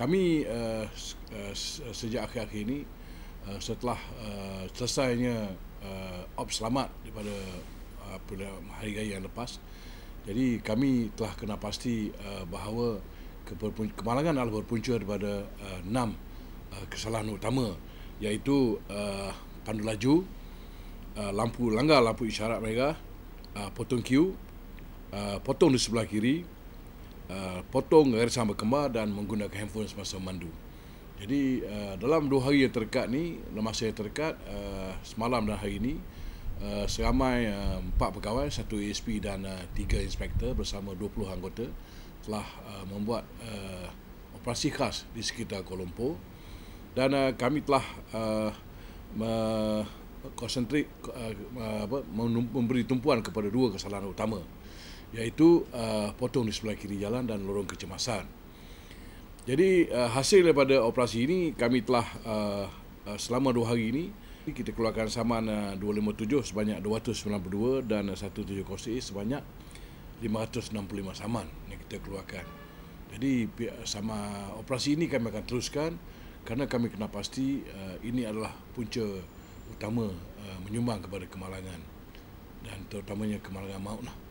kami uh, sejak akhir-akhir ini uh, setelah uh, selesainya uh, op selamat daripada pada hari raya yang lepas. Jadi kami telah kena pasti uh, bahawa kemalangan adalah berpunca daripada uh, enam uh, kesalahan utama iaitu uh, pandu laju, uh, lampu langgar lampu isyarat mereka, uh, potong kiu, uh, potong di sebelah kiri, Uh, potong air sama kembar dan menggunakan handphone semasa mandu. Jadi uh, dalam dua hari yang terdekat ni, dalam masa yang terdekat, uh, semalam dan hari ini, uh, seramai uh, empat pegawai, satu ASP dan uh, tiga inspektor bersama 20 anggota telah uh, membuat uh, operasi khas di sekitar Kuala Lumpur dan uh, kami telah uh, me- konsentrik uh, apa, memberi tumpuan kepada dua kesalahan utama yaitu uh, potong di sebelah kiri jalan dan lorong kecemasan. Jadi uh, hasil daripada operasi ini kami telah uh, uh selama dua hari ini kita keluarkan saman uh, 257 sebanyak 292 dan 170 uh, sebanyak 565 saman yang kita keluarkan. Jadi uh, sama operasi ini kami akan teruskan kerana kami kena pasti uh, ini adalah punca utama uh, menyumbang kepada kemalangan dan terutamanya kemalangan maut